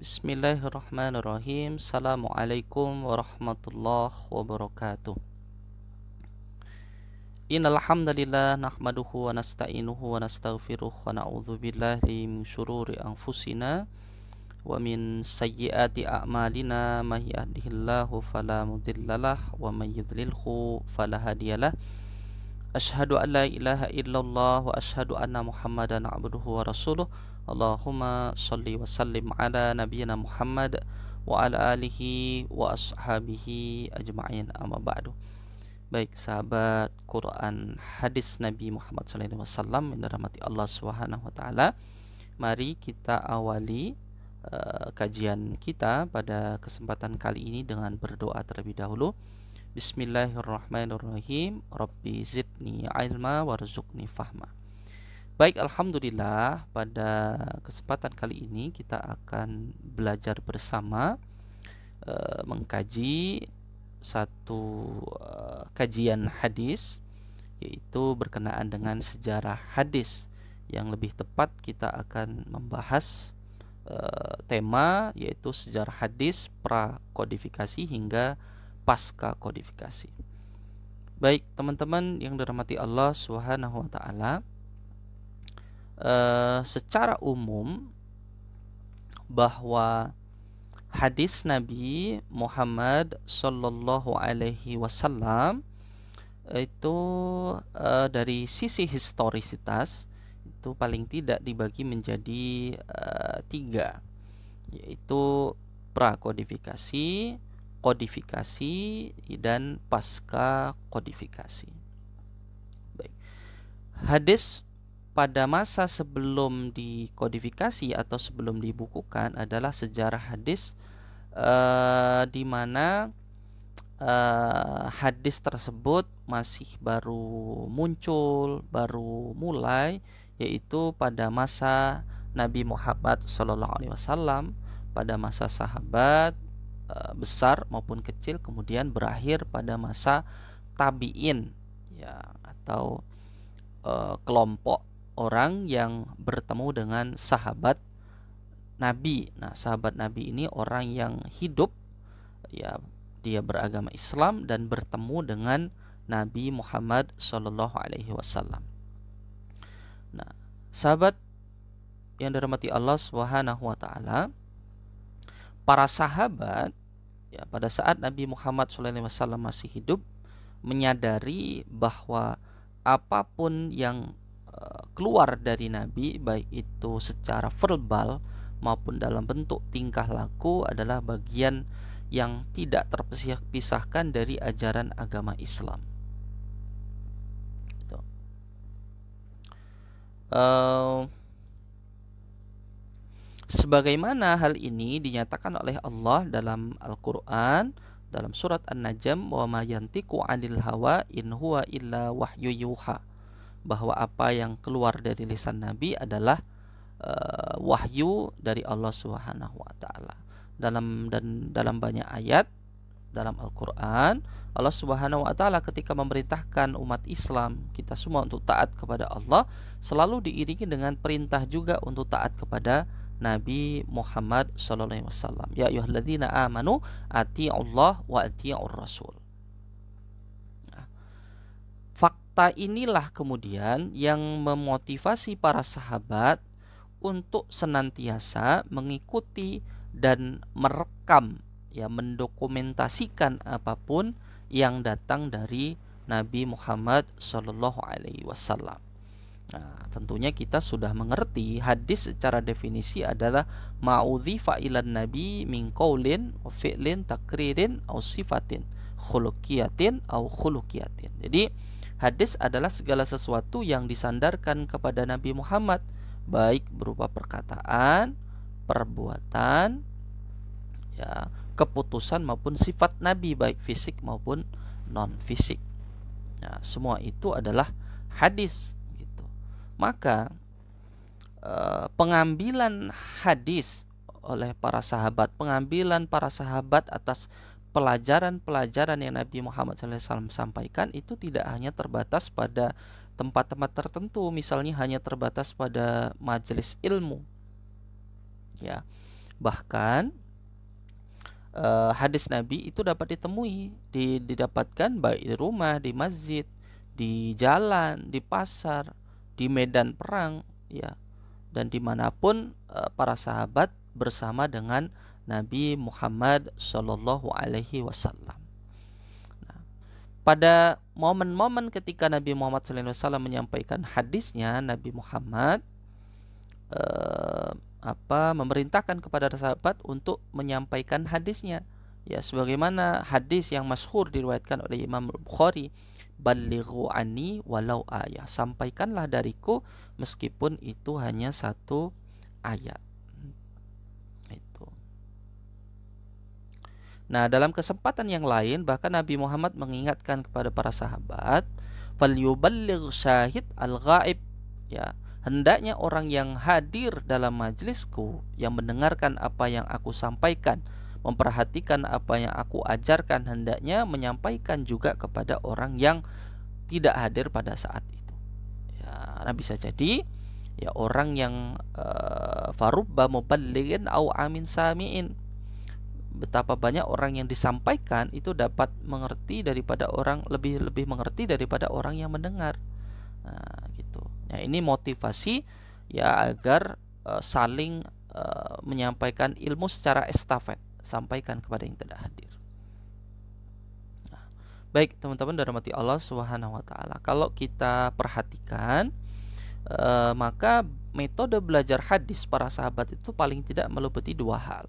Bismillahirrahmanirrahim Assalamualaikum warahmatullahi wabarakatuh Innalhamdulillah Nahmaduhu wa nasta'inuhu wa nasta'gfiruh Wa na'udhu billahi min syururi anfusina Wa min sayyiati a'malina Mahi ahdihillahu falamudillalah Wa man yudlilhu falahadiyalah Ashhadu an la ilaha illallah Wa ashhadu anna muhammadan abduhu wa rasuluh Allahumma salli wa sallim ala nabiyyina Muhammad wa ala alihi wa ashabihi ajma'in amma ba'du Baik sahabat Quran hadis Nabi Muhammad SAW yang dirahmati Allah Subhanahu wa taala. Mari kita awali uh, kajian kita pada kesempatan kali ini dengan berdoa terlebih dahulu. Bismillahirrahmanirrahim. Rabbi zidni ilma warzuqni fahma. Baik, alhamdulillah pada kesempatan kali ini kita akan belajar bersama e, mengkaji satu e, kajian hadis yaitu berkenaan dengan sejarah hadis. Yang lebih tepat kita akan membahas e, tema yaitu sejarah hadis pra kodifikasi hingga pasca kodifikasi. Baik, teman-teman yang dirahmati Allah swt wa uh, secara umum bahwa hadis Nabi Muhammad Sallallahu Alaihi Wasallam itu uh, dari sisi historisitas itu paling tidak dibagi menjadi uh, tiga yaitu prakodifikasi, kodifikasi dan pasca kodifikasi. Baik. Hadis pada masa sebelum dikodifikasi atau sebelum dibukukan adalah sejarah hadis eh, di mana eh, hadis tersebut masih baru muncul, baru mulai yaitu pada masa Nabi Muhammad Shallallahu Alaihi Wasallam pada masa sahabat eh, besar maupun kecil kemudian berakhir pada masa tabiin ya atau e, kelompok orang yang bertemu dengan sahabat Nabi. Nah, sahabat Nabi ini orang yang hidup ya dia beragama Islam dan bertemu dengan Nabi Muhammad Shallallahu alaihi wasallam. Nah, sahabat yang dirahmati Allah Subhanahu wa taala, para sahabat ya pada saat Nabi Muhammad Shallallahu alaihi wasallam masih hidup menyadari bahwa apapun yang keluar dari Nabi baik itu secara verbal maupun dalam bentuk tingkah laku adalah bagian yang tidak terpisahkan dari ajaran agama Islam. Gitu. Uh, sebagaimana hal ini dinyatakan oleh Allah dalam Al-Qur'an dalam surat An-Najm wa ma 'anil hawa in huwa illa wahyu yuha bahwa apa yang keluar dari lisan Nabi adalah uh, wahyu dari Allah Subhanahu wa taala. Dalam dan dalam banyak ayat dalam Al-Qur'an, Allah Subhanahu wa taala ketika memerintahkan umat Islam kita semua untuk taat kepada Allah, selalu diiringi dengan perintah juga untuk taat kepada Nabi Muhammad SAW alaihi wasallam. Ya ayyuhalladzina amanu ati Allah wa atiur rasul. Kata inilah kemudian yang memotivasi para sahabat untuk senantiasa mengikuti dan merekam ya mendokumentasikan apapun yang datang dari Nabi Muhammad Shallallahu Alaihi Wasallam. Nah, tentunya kita sudah mengerti hadis secara definisi adalah ma'udhi fa'ilan nabi min qaulin wa fi'lin takririn au sifatin khuluqiyatin au khuluqiyatin. Jadi Hadis adalah segala sesuatu yang disandarkan kepada Nabi Muhammad, baik berupa perkataan, perbuatan, ya, keputusan maupun sifat Nabi baik fisik maupun non fisik. Nah, ya, semua itu adalah hadis gitu. Maka eh, pengambilan hadis oleh para sahabat, pengambilan para sahabat atas pelajaran-pelajaran yang Nabi Muhammad SAW sampaikan itu tidak hanya terbatas pada tempat-tempat tertentu, misalnya hanya terbatas pada majelis ilmu. Ya. Bahkan eh, hadis Nabi itu dapat ditemui, didapatkan baik di rumah, di masjid, di jalan, di pasar, di medan perang, ya. Dan dimanapun eh, para sahabat bersama dengan Nabi Muhammad Shallallahu Alaihi Wasallam. Nah, pada momen-momen ketika Nabi Muhammad SAW menyampaikan hadisnya, Nabi Muhammad eh, apa memerintahkan kepada sahabat untuk menyampaikan hadisnya. Ya, sebagaimana hadis yang masyhur diriwayatkan oleh Imam Bukhari, "Balighu ani walau ayat Sampaikanlah dariku meskipun itu hanya satu ayat. Nah, dalam kesempatan yang lain bahkan Nabi Muhammad mengingatkan kepada para sahabat, "Falyuballigh syahid al-ghaib." Ya, hendaknya orang yang hadir dalam majelisku yang mendengarkan apa yang aku sampaikan, memperhatikan apa yang aku ajarkan hendaknya menyampaikan juga kepada orang yang tidak hadir pada saat itu. Ya, nah bisa jadi ya orang yang uh, farubba muballighin au amin samiin betapa banyak orang yang disampaikan itu dapat mengerti daripada orang lebih lebih mengerti daripada orang yang mendengar nah, gitu ya ini motivasi ya agar uh, saling uh, menyampaikan ilmu secara estafet sampaikan kepada yang tidak hadir nah, baik teman-teman dari mati Allah Subhanahu Wa Taala kalau kita perhatikan uh, maka metode belajar hadis para sahabat itu paling tidak meliputi dua hal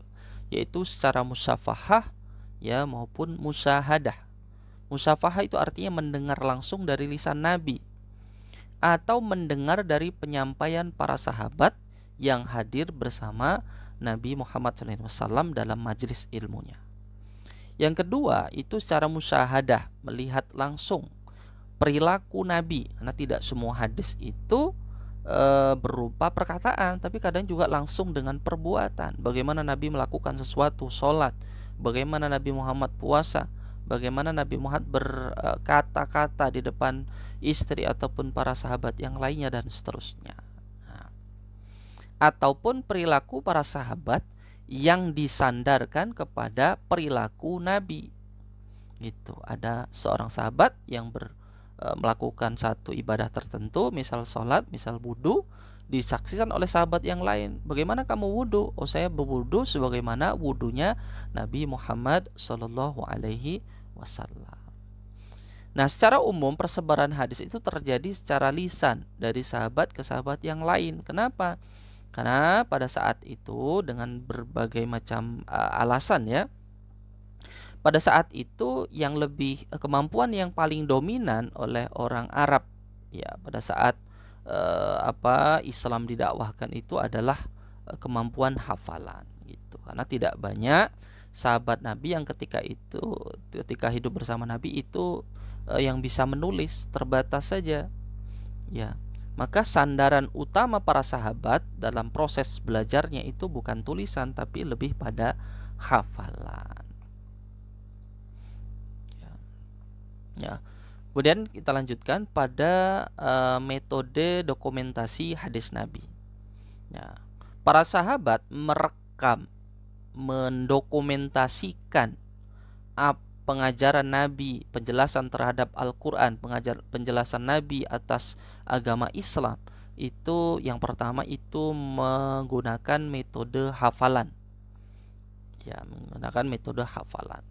yaitu secara musafahah ya maupun musahadah. Musafahah itu artinya mendengar langsung dari lisan Nabi atau mendengar dari penyampaian para sahabat yang hadir bersama Nabi Muhammad SAW dalam majelis ilmunya. Yang kedua itu secara musahadah melihat langsung perilaku Nabi karena tidak semua hadis itu e, berupa perkataan, tapi kadang juga langsung dengan perbuatan. Bagaimana Nabi melakukan sesuatu, sholat, bagaimana Nabi Muhammad puasa, bagaimana Nabi Muhammad berkata-kata di depan istri ataupun para sahabat yang lainnya dan seterusnya. Nah. ataupun perilaku para sahabat yang disandarkan kepada perilaku Nabi. Gitu, ada seorang sahabat yang ber E, melakukan satu ibadah tertentu, misal sholat, misal wudhu, disaksikan oleh sahabat yang lain. Bagaimana kamu wudhu? Oh saya berwudhu sebagaimana wudhunya Nabi Muhammad Shallallahu Alaihi Wasallam. Nah secara umum persebaran hadis itu terjadi secara lisan dari sahabat ke sahabat yang lain. Kenapa? Karena pada saat itu dengan berbagai macam uh, alasan ya pada saat itu yang lebih eh, kemampuan yang paling dominan oleh orang Arab ya pada saat eh, apa Islam didakwahkan itu adalah eh, kemampuan hafalan gitu karena tidak banyak sahabat Nabi yang ketika itu ketika hidup bersama Nabi itu eh, yang bisa menulis terbatas saja ya maka sandaran utama para sahabat dalam proses belajarnya itu bukan tulisan tapi lebih pada hafalan Ya. Kemudian kita lanjutkan pada uh, metode dokumentasi hadis Nabi. Ya. Para sahabat merekam, mendokumentasikan pengajaran Nabi, penjelasan terhadap Al-Qur'an, penjelasan Nabi atas agama Islam. Itu yang pertama itu menggunakan metode hafalan. Ya, menggunakan metode hafalan.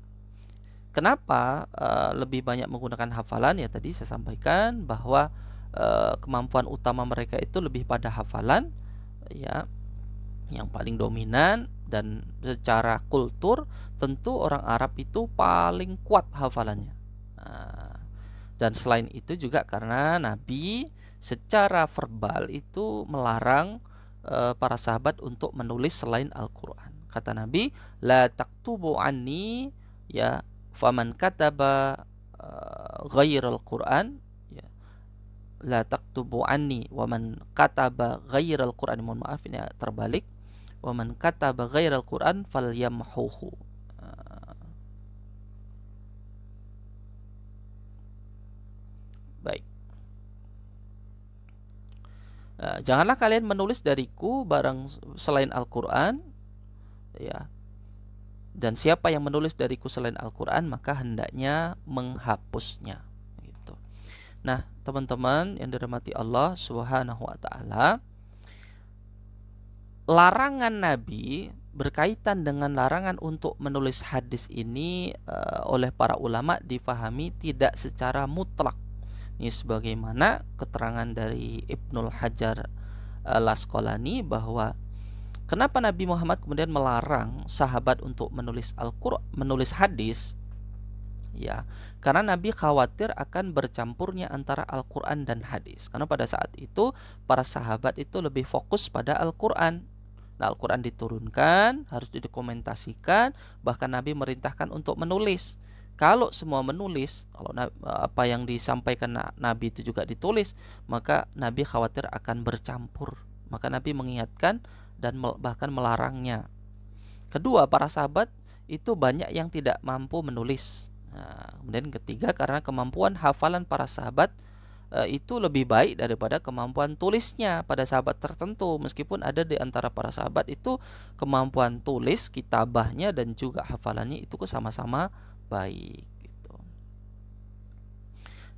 Kenapa uh, lebih banyak menggunakan hafalan? Ya tadi saya sampaikan bahwa uh, kemampuan utama mereka itu lebih pada hafalan, ya, yang paling dominan dan secara kultur tentu orang Arab itu paling kuat hafalannya. Nah, dan selain itu juga karena Nabi secara verbal itu melarang eh, para sahabat untuk menulis selain Al-Qur'an. Kata Nabi, "La taktubu anni ya faman kataba eh, ghairul Quran ya, la taktubu anni wa man kataba ghairul Quran mohon maaf ini terbalik wa man kataba ghairul Quran falyamhuhu baik eh, janganlah kalian menulis dariku barang selain Al-Qur'an ya dan siapa yang menulis dariku selain Al-Quran maka hendaknya menghapusnya gitu. Nah teman-teman yang dirahmati Allah subhanahu wa ta'ala Larangan Nabi berkaitan dengan larangan untuk menulis hadis ini e, oleh para ulama difahami tidak secara mutlak ini sebagaimana keterangan dari Ibnul Hajar e, eh, Laskolani bahwa Kenapa Nabi Muhammad kemudian melarang sahabat untuk menulis Al-Qur'an, menulis hadis? Ya, karena Nabi khawatir akan bercampurnya antara Al-Qur'an dan hadis. Karena pada saat itu para sahabat itu lebih fokus pada Al-Qur'an. Nah, Al-Qur'an diturunkan, harus didokumentasikan, bahkan Nabi merintahkan untuk menulis. Kalau semua menulis, kalau apa yang disampaikan Nabi itu juga ditulis, maka Nabi khawatir akan bercampur. Maka Nabi mengingatkan dan bahkan melarangnya. Kedua, para sahabat itu banyak yang tidak mampu menulis. Nah, kemudian ketiga, karena kemampuan hafalan para sahabat e, itu lebih baik daripada kemampuan tulisnya pada sahabat tertentu, meskipun ada di antara para sahabat itu kemampuan tulis kitabahnya dan juga hafalannya itu sama-sama baik. Gitu.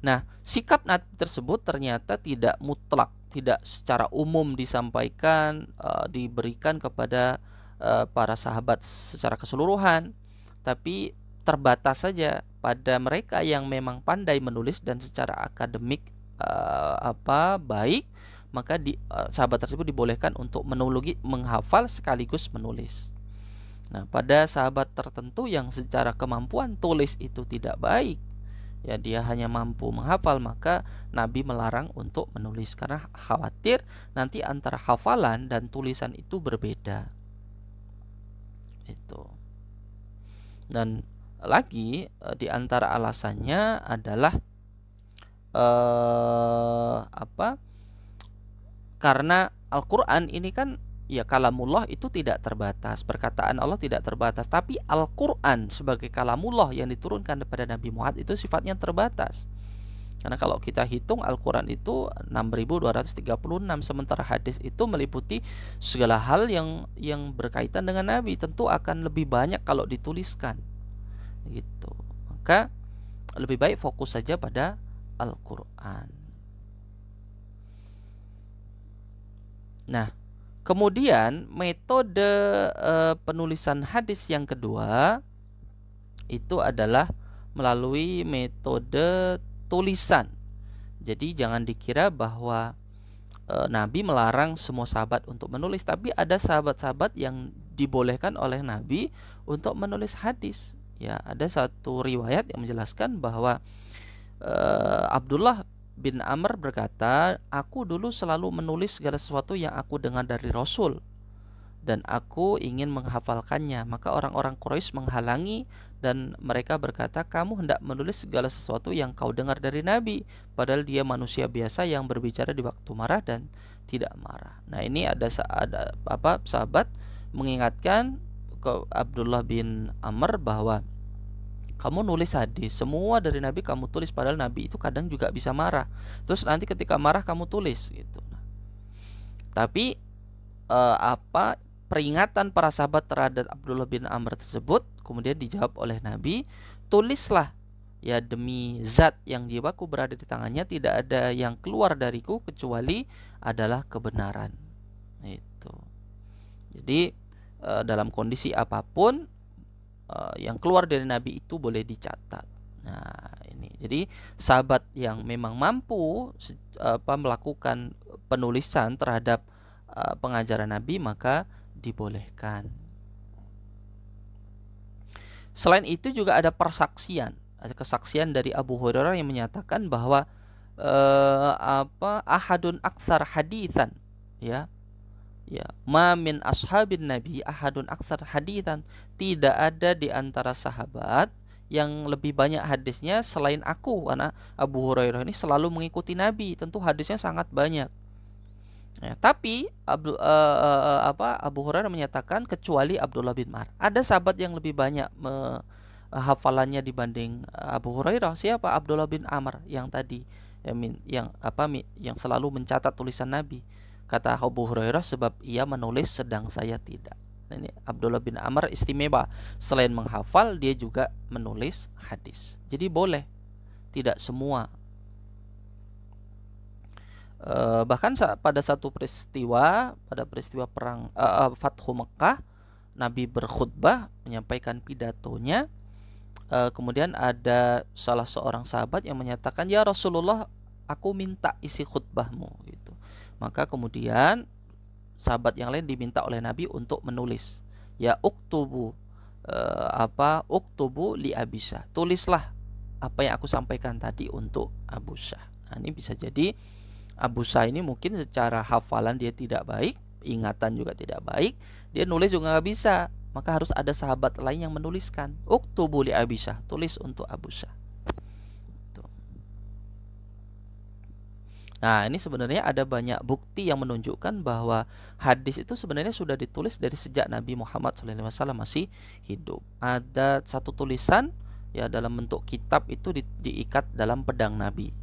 Nah, sikap Nabi tersebut ternyata tidak mutlak tidak secara umum disampaikan uh, diberikan kepada uh, para sahabat secara keseluruhan tapi terbatas saja pada mereka yang memang pandai menulis dan secara akademik uh, apa baik maka di, uh, sahabat tersebut dibolehkan untuk menologi menghafal sekaligus menulis nah pada sahabat tertentu yang secara kemampuan tulis itu tidak baik ya dia hanya mampu menghafal maka Nabi melarang untuk menulis karena khawatir nanti antara hafalan dan tulisan itu berbeda itu dan lagi e, di antara alasannya adalah eh, apa karena Al-Qur'an ini kan ya kalamullah itu tidak terbatas, perkataan Allah tidak terbatas, tapi Al-Qur'an sebagai kalamullah yang diturunkan kepada Nabi Muhammad itu sifatnya terbatas. Karena kalau kita hitung Al-Qur'an itu 6236 sementara hadis itu meliputi segala hal yang yang berkaitan dengan nabi, tentu akan lebih banyak kalau dituliskan. Gitu. Maka lebih baik fokus saja pada Al-Qur'an. Nah, Kemudian metode e, penulisan hadis yang kedua itu adalah melalui metode tulisan. Jadi jangan dikira bahwa e, Nabi melarang semua sahabat untuk menulis, tapi ada sahabat-sahabat yang dibolehkan oleh Nabi untuk menulis hadis. Ya, ada satu riwayat yang menjelaskan bahwa e, Abdullah bin Amr berkata, "Aku dulu selalu menulis segala sesuatu yang aku dengar dari Rasul dan aku ingin menghafalkannya." Maka orang-orang Quraisy menghalangi dan mereka berkata, "Kamu hendak menulis segala sesuatu yang kau dengar dari Nabi, padahal dia manusia biasa yang berbicara di waktu marah dan tidak marah." Nah, ini ada ada apa? Sahabat mengingatkan ke Abdullah bin Amr bahwa kamu nulis hadis semua dari nabi kamu tulis padahal nabi itu kadang juga bisa marah terus nanti ketika marah kamu tulis gitu tapi eh, apa peringatan para sahabat terhadap Abdullah bin Amr tersebut kemudian dijawab oleh nabi tulislah ya demi zat yang jiwaku berada di tangannya tidak ada yang keluar dariku kecuali adalah kebenaran itu jadi eh, dalam kondisi apapun Eh, yang keluar dari nabi itu boleh dicatat. Nah, ini. Jadi sahabat yang memang mampu apa melakukan penulisan terhadap uh, pengajaran nabi maka dibolehkan. Selain itu juga ada persaksian, ada kesaksian dari Abu Hurairah yang menyatakan bahwa uh, apa ahadun aksar hadisan ya ya mamin ashabin nabi ahadun aksar haditan tidak ada di antara sahabat yang lebih banyak hadisnya selain aku karena Abu Hurairah ini selalu mengikuti Nabi tentu hadisnya sangat banyak ya, tapi Abdul, uh, eh, uh, eh, apa Abu Hurairah menyatakan kecuali Abdullah bin Mar ada sahabat yang lebih banyak me, eh, hafalannya dibanding Abu Hurairah siapa Abdullah bin Amr yang tadi ya, yang apa yang selalu mencatat tulisan Nabi Kata Abu Hurairah sebab ia menulis sedang saya tidak. Nah, ini Abdullah bin Amr istimewa. Selain menghafal, dia juga menulis hadis. Jadi boleh. Tidak semua Uh, bahkan sa pada satu peristiwa pada peristiwa perang uh, uh, Fathu Mekah Nabi berkhutbah menyampaikan pidatonya uh, kemudian ada salah seorang sahabat yang menyatakan ya Rasulullah aku minta isi khutbahmu gitu maka kemudian sahabat yang lain diminta oleh Nabi untuk menulis ya uktubu eh, apa uktubu li abisa tulislah apa yang aku sampaikan tadi untuk Abu Syah nah, ini bisa jadi Abu Syah ini mungkin secara hafalan dia tidak baik ingatan juga tidak baik dia nulis juga nggak bisa maka harus ada sahabat lain yang menuliskan uktubu li abisa tulis untuk Abu Syah Nah, ini sebenarnya ada banyak bukti yang menunjukkan bahwa hadis itu sebenarnya sudah ditulis dari sejak Nabi Muhammad SAW masih hidup. Ada satu tulisan ya dalam bentuk kitab itu di, diikat dalam pedang Nabi.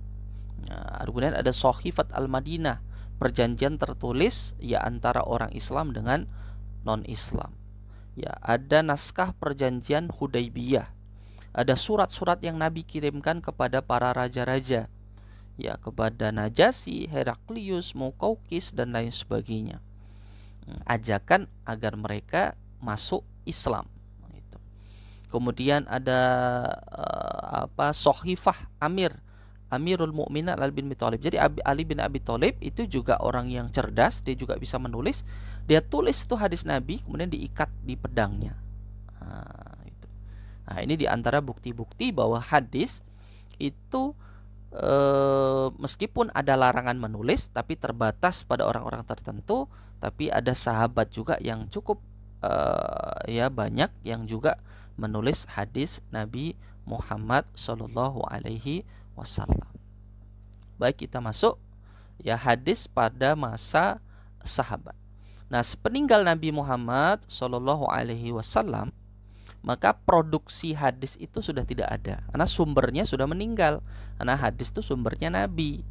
Nah, kemudian ada Sohifat Al-Madinah, perjanjian tertulis ya antara orang Islam dengan non-Islam. Ya, ada naskah perjanjian Hudaybiyah. Ada surat-surat yang Nabi kirimkan kepada para raja-raja ya kepada najasi Heraklius, Mukaukis dan lain sebagainya. Hmm, ajakan agar mereka masuk Islam. Gitu. Kemudian ada uh, apa Sohifah Amir Amirul Mukminin Ali bin Abi Thalib. Jadi Ali bin Abi Thalib itu juga orang yang cerdas, dia juga bisa menulis. Dia tulis itu hadis Nabi, kemudian diikat di pedangnya. Nah, itu. nah ini diantara bukti-bukti bahwa hadis itu e, meskipun ada larangan menulis tapi terbatas pada orang-orang tertentu tapi ada sahabat juga yang cukup e, ya banyak yang juga menulis hadis Nabi Muhammad Shallallahu Alaihi Wasallam baik kita masuk ya hadis pada masa sahabat nah sepeninggal Nabi Muhammad Shallallahu Alaihi Wasallam maka produksi hadis itu sudah tidak ada karena sumbernya sudah meninggal karena hadis itu sumbernya nabi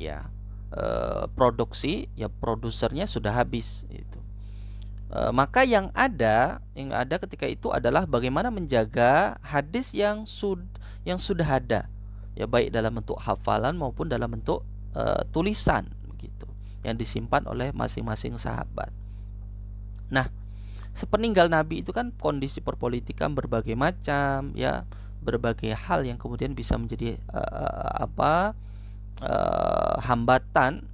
ya e, produksi ya produsernya sudah habis itu e, eh, maka yang ada yang ada ketika itu adalah bagaimana menjaga hadis yang sud yang sudah ada ya baik dalam bentuk hafalan maupun dalam bentuk e, tulisan begitu yang disimpan oleh masing-masing sahabat nah sepeninggal Nabi itu kan kondisi perpolitikan berbagai macam ya berbagai hal yang kemudian bisa menjadi uh, apa uh, hambatan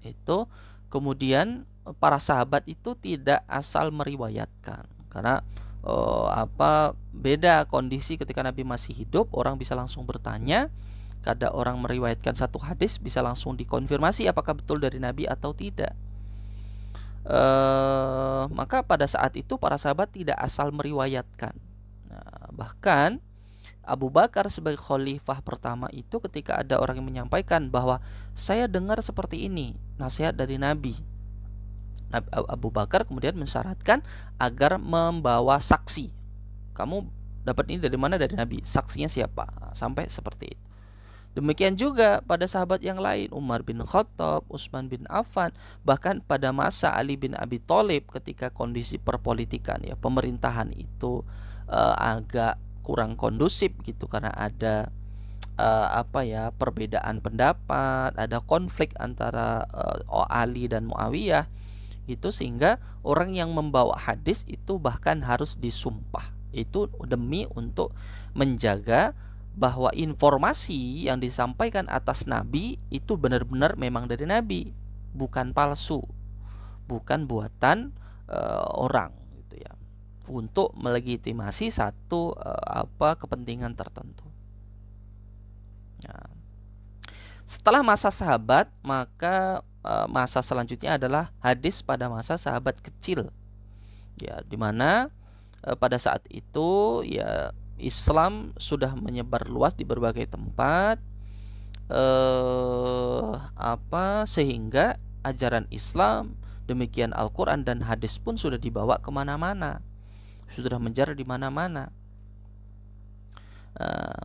itu kemudian para sahabat itu tidak asal meriwayatkan karena uh, apa beda kondisi ketika Nabi masih hidup orang bisa langsung bertanya kada orang meriwayatkan satu hadis bisa langsung dikonfirmasi apakah betul dari Nabi atau tidak eh, maka pada saat itu para sahabat tidak asal meriwayatkan. Nah, bahkan Abu Bakar sebagai khalifah pertama itu ketika ada orang yang menyampaikan bahwa saya dengar seperti ini nasihat dari Nabi. Abu Bakar kemudian mensyaratkan agar membawa saksi. Kamu dapat ini dari mana dari Nabi? Saksinya siapa? Sampai seperti itu. Demikian juga pada sahabat yang lain Umar bin Khattab, Utsman bin Affan, bahkan pada masa Ali bin Abi Thalib ketika kondisi perpolitikan ya pemerintahan itu uh, agak kurang kondusif gitu karena ada uh, apa ya perbedaan pendapat, ada konflik antara uh, Ali dan Muawiyah gitu sehingga orang yang membawa hadis itu bahkan harus disumpah itu demi untuk menjaga bahwa informasi yang disampaikan atas nabi itu benar-benar memang dari nabi, bukan palsu, bukan buatan e, orang gitu ya. Untuk melegitimasi satu e, apa kepentingan tertentu. Nah. Setelah masa sahabat, maka e, masa selanjutnya adalah hadis pada masa sahabat kecil. Ya, di pada saat itu ya Islam sudah menyebar luas di berbagai tempat eh apa sehingga ajaran Islam demikian Al-Quran dan hadis pun sudah dibawa kemana-mana sudah menjar di mana-mana eh,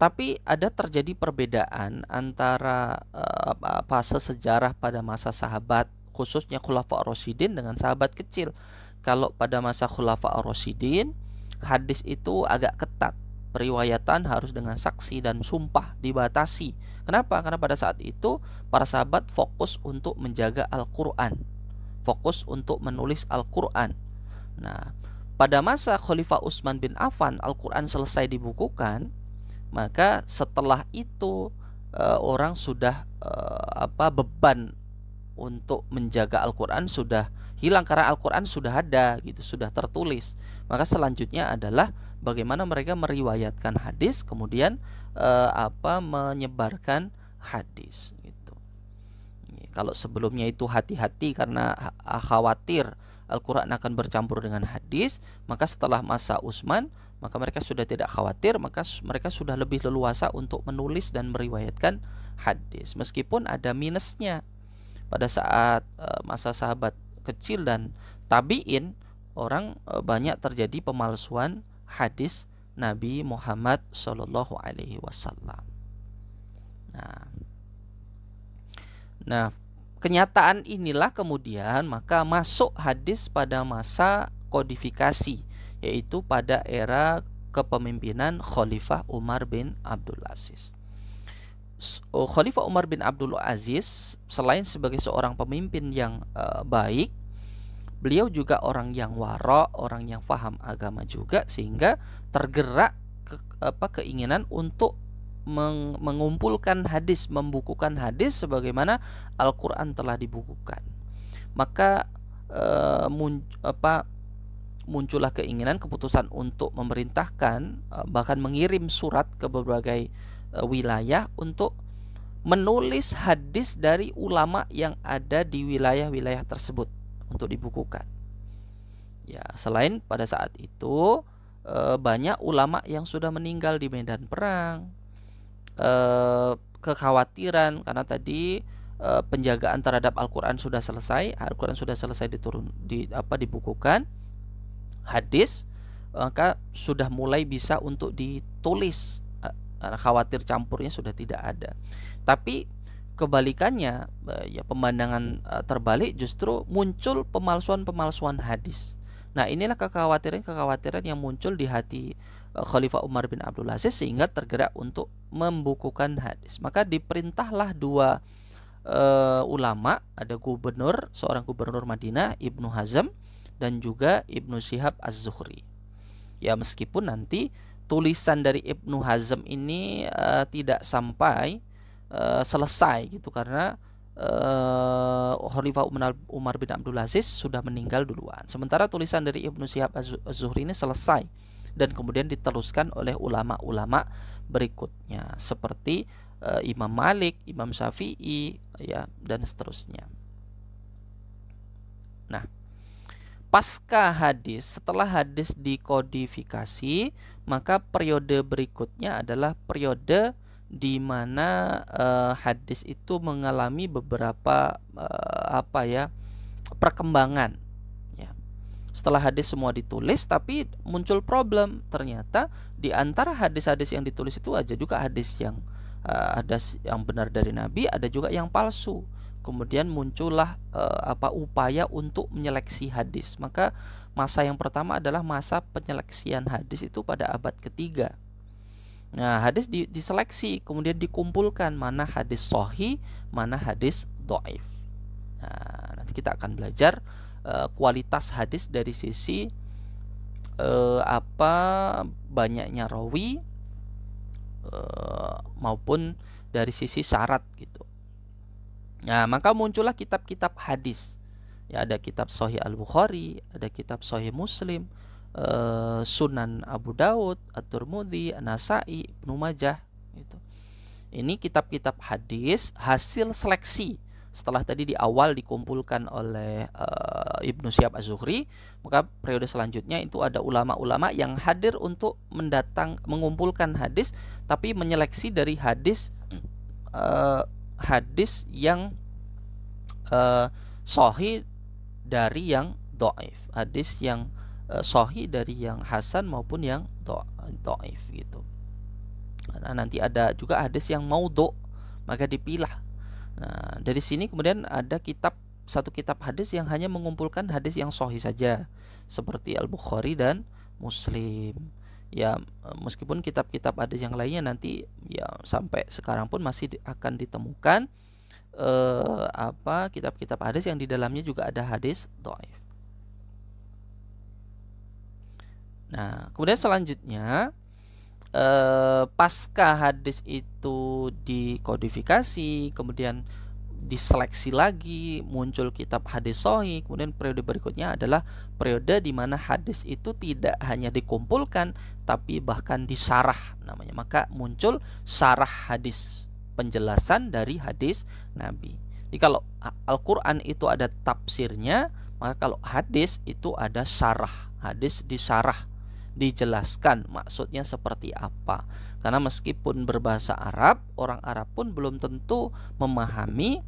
tapi ada terjadi perbedaan antara eh, fase sejarah pada masa sahabat khususnya Khulafa ar dengan sahabat kecil kalau pada masa Khulafa ar hadis itu agak ketat. Periwayatan harus dengan saksi dan sumpah dibatasi. Kenapa? Karena pada saat itu para sahabat fokus untuk menjaga Al-Qur'an. Fokus untuk menulis Al-Qur'an. Nah, pada masa Khalifah Utsman bin Affan Al-Qur'an selesai dibukukan, maka setelah itu eh, orang sudah eh, apa beban untuk menjaga Al-Quran sudah hilang karena Al-Quran sudah ada gitu sudah tertulis maka selanjutnya adalah bagaimana mereka meriwayatkan hadis kemudian e, apa menyebarkan hadis gitu kalau sebelumnya itu hati-hati karena ah, khawatir Al-Quran akan bercampur dengan hadis maka setelah masa Utsman maka mereka sudah tidak khawatir maka mereka sudah lebih leluasa untuk menulis dan meriwayatkan hadis meskipun ada minusnya pada saat eh, masa sahabat kecil dan tabiin orang eh, banyak terjadi pemalsuan hadis Nabi Muhammad Shallallahu Alaihi Wasallam. Nah, nah kenyataan inilah kemudian maka masuk hadis pada masa kodifikasi yaitu pada era kepemimpinan Khalifah Umar bin Abdul Aziz. Oh, Khalifah Umar bin Abdul Aziz selain sebagai seorang pemimpin yang uh, baik, beliau juga orang yang waro, orang yang faham agama juga sehingga tergerak ke, apa keinginan untuk meng, mengumpulkan hadis, membukukan hadis sebagaimana Al-Qur'an telah dibukukan. Maka uh, mun, apa muncullah keinginan keputusan untuk memerintahkan eh, bahkan mengirim surat ke berbagai Eh, wilayah untuk menulis hadis dari ulama yang ada di wilayah-wilayah tersebut untuk dibukukan. Ya, selain pada saat itu e, banyak ulama yang sudah meninggal di medan perang, e, kekhawatiran karena tadi e, penjagaan terhadap Al-Qur'an sudah selesai, Al-Qur'an sudah selesai diturun di apa dibukukan. Hadis maka sudah mulai bisa untuk ditulis khawatir campurnya sudah tidak ada. Tapi kebalikannya eh, ya pemandangan eh, terbalik justru muncul pemalsuan-pemalsuan hadis. Nah, inilah kekhawatiran-kekhawatiran yang muncul di hati eh, Khalifah Umar bin Abdul Aziz sehingga tergerak untuk membukukan hadis. Maka diperintahlah dua uh, ulama, ada gubernur, seorang gubernur Madinah Ibnu Hazm dan juga Ibnu Syihab Az-Zuhri. Ya meskipun nanti tulisan dari Ibnu Hazm ini uh, tidak sampai uh, selesai gitu karena uh, Khalifah Umar bin Abdul Aziz sudah meninggal duluan. Sementara tulisan dari Ibnu Syihab Az-Zuhri ini selesai dan kemudian diteruskan oleh ulama-ulama berikutnya seperti uh, Imam Malik, Imam Syafi'i ya dan seterusnya. Nah, pasca hadis, setelah hadis dikodifikasi, maka periode berikutnya adalah periode di mana uh, hadis itu mengalami beberapa uh, apa ya perkembangan. Ya. Setelah hadis semua ditulis, tapi muncul problem ternyata di antara hadis-hadis yang ditulis itu aja juga hadis yang uh, ada yang benar dari Nabi, ada juga yang palsu kemudian muncullah e, apa upaya untuk menyeleksi hadis maka masa yang pertama adalah masa penyeleksian hadis itu pada abad ketiga nah hadis di, diseleksi kemudian dikumpulkan mana hadis sohi mana hadis doif nah nanti kita akan belajar e, kualitas hadis dari sisi e, apa banyaknya rawi e, maupun dari sisi syarat gitu Nah, maka muncullah kitab-kitab hadis. Ya, ada kitab Sahih Al-Bukhari, ada kitab Sahih Muslim, eh, Sunan Abu Daud, At-Tirmidzi, An-Nasa'i, Ibnu Majah gitu. Ini kitab-kitab hadis hasil seleksi. Setelah tadi di awal dikumpulkan oleh eh, Ibnu Syihab Az-Zuhri, maka periode selanjutnya itu ada ulama-ulama yang hadir untuk mendatang mengumpulkan hadis tapi menyeleksi dari hadis eh, hadis yang uh, eh, sohi dari yang doif hadis yang uh, eh, sohi dari yang hasan maupun yang do doif gitu nah, nanti ada juga hadis yang mau do, maka dipilah nah dari sini kemudian ada kitab satu kitab hadis yang hanya mengumpulkan hadis yang sohi saja seperti al bukhari dan muslim ya meskipun kitab-kitab ada yang lainnya nanti ya sampai sekarang pun masih akan ditemukan eh, apa kitab-kitab hadis yang di dalamnya juga ada hadis doif. Nah, kemudian selanjutnya eh, pasca hadis itu dikodifikasi, kemudian diseleksi lagi muncul kitab hadis sohi kemudian periode berikutnya adalah periode di mana hadis itu tidak hanya dikumpulkan tapi bahkan disarah namanya maka muncul sarah hadis penjelasan dari hadis nabi jadi kalau Al-Quran itu ada tafsirnya maka kalau hadis itu ada sarah hadis disarah dijelaskan maksudnya seperti apa karena meskipun berbahasa Arab orang Arab pun belum tentu memahami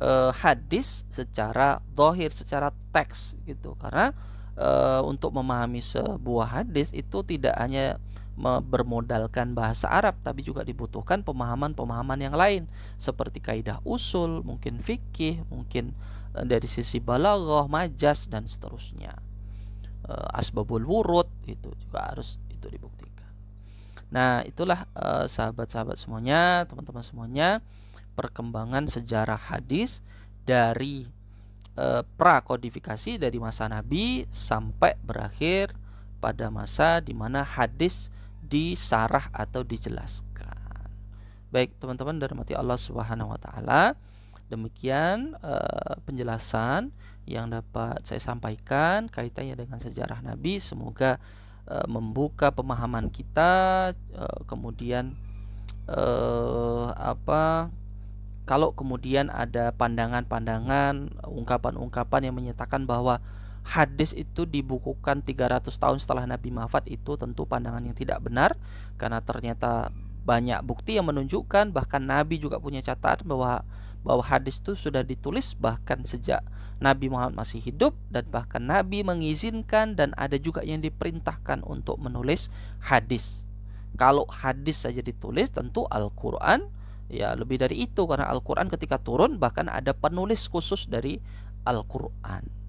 e, hadis secara dohir, secara teks gitu. Karena e, untuk memahami sebuah hadis itu tidak hanya bermodalkan bahasa Arab tapi juga dibutuhkan pemahaman-pemahaman yang lain seperti kaidah usul, mungkin fikih, mungkin eh, dari sisi balaghah, majas dan seterusnya. asbabul wurud itu juga harus itu dibuktikan. Nah, itulah sahabat-sahabat semuanya, teman-teman semuanya perkembangan sejarah hadis dari e, eh, kodifikasi dari masa Nabi sampai berakhir pada masa di mana hadis disarah atau dijelaskan. Baik, teman-teman dari mati Allah Subhanahu wa taala, demikian e, penjelasan yang dapat saya sampaikan kaitannya dengan sejarah Nabi. Semoga e, membuka pemahaman kita e, kemudian apa kalau kemudian ada pandangan-pandangan, ungkapan-ungkapan yang menyatakan bahwa hadis itu dibukukan 300 tahun setelah Nabi Muhammad itu tentu pandangan yang tidak benar karena ternyata banyak bukti yang menunjukkan bahkan Nabi juga punya catatan bahwa bahwa hadis itu sudah ditulis bahkan sejak Nabi Muhammad masih hidup dan bahkan Nabi mengizinkan dan ada juga yang diperintahkan untuk menulis hadis. Kalau hadis saja ditulis tentu Al-Qur'an ya lebih dari itu karena Al-Qur'an ketika turun bahkan ada penulis khusus dari Al-Qur'an